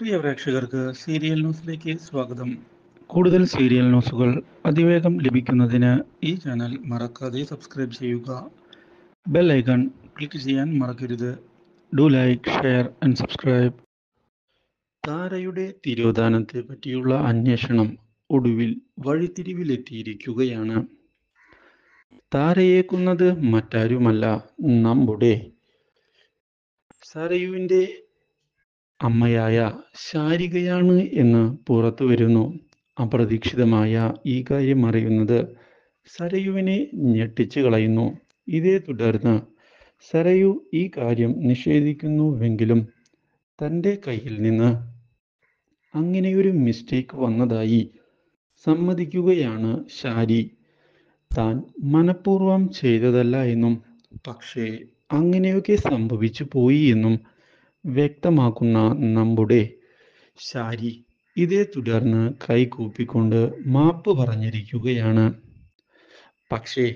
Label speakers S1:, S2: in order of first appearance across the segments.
S1: പ്രിയ പ്രേക്ഷകർക്ക് സീരിയൽ ന്യൂസിലേക്ക് സ്വാഗതം കൂടുതൽ സീരിയൽ ന്യൂസുകൾ അതിവേഗം ലഭിക്കുന്നതിന് ഈ ചാനൽ മറക്കാതെ സബ്സ്ക്രൈബ് ചെയ്യുക ബെൽ ഐക്കൺ ക്ലിക്ക് ചെയ്യാൻ മറക്കരുത് do like share and subscribe താരയുടെ തിരോധാനത്തെ പറ്റിയുള്ള അന്വേഷണം ഒടുവിൽ വഴിത്തിരിവിലെത്തിയിരിക്കുകയാണ് താരയെ കൊന്നത് മറ്റാരുമല്ല നമ്മുടെ സരയുവിൻ്റെ അമ്മയായ ശാരികയാണ് എന്ന് പുറത്തു വരുന്നു അപ്രതീക്ഷിതമായ ഈ കാര്യം അറിയുന്നത് സരയുവിനെ ഞെട്ടിച്ചു കളയുന്നു ഇതേ തുടർന്ന് സരയു ഈ കാര്യം നിഷേധിക്കുന്നുവെങ്കിലും തൻ്റെ കയ്യിൽ നിന്ന് അങ്ങനെയൊരു മിസ്റ്റേക്ക് വന്നതായി സമ്മതിക്കുകയാണ് ശാരി താൻ മനഃപൂർവം ചെയ്തതല്ല എന്നും പക്ഷേ അങ്ങനെയൊക്കെ സംഭവിച്ചു പോയി എന്നും വ്യക്തമാക്കുന്ന നമ്മുടെ ശാരി ഇതേ തുടർന്ന് കൈകൂപ്പിക്കൊണ്ട് മാപ്പ് പറഞ്ഞിരിക്കുകയാണ് പക്ഷേ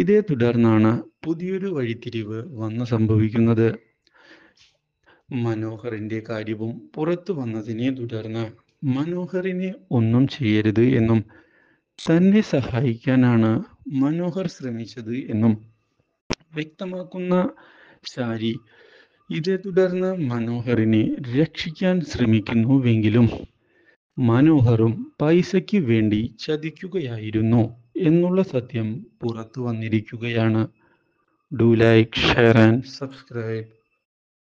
S1: ഇതേ തുടർന്നാണ് പുതിയൊരു വഴിത്തിരിവ് വന്ന് സംഭവിക്കുന്നത് മനോഹറിന്റെ കാര്യവും പുറത്തു വന്നതിനെ തുടർന്ന് മനോഹറിനെ ഒന്നും ചെയ്യരുത് എന്നും തന്നെ സഹായിക്കാനാണ് മനോഹർ ശ്രമിച്ചത് എന്നും വ്യക്തമാക്കുന്ന ശാരി ഇതേ തുടർന്ന് മനോഹറിനെ രക്ഷിക്കാൻ ശ്രമിക്കുന്നുവെങ്കിലും മനോഹറും പൈസയ്ക്ക് വേണ്ടി ചതിക്കുകയായിരുന്നു എന്നുള്ള സത്യം പുറത്തു വന്നിരിക്കുകയാണ് do like share and subscribe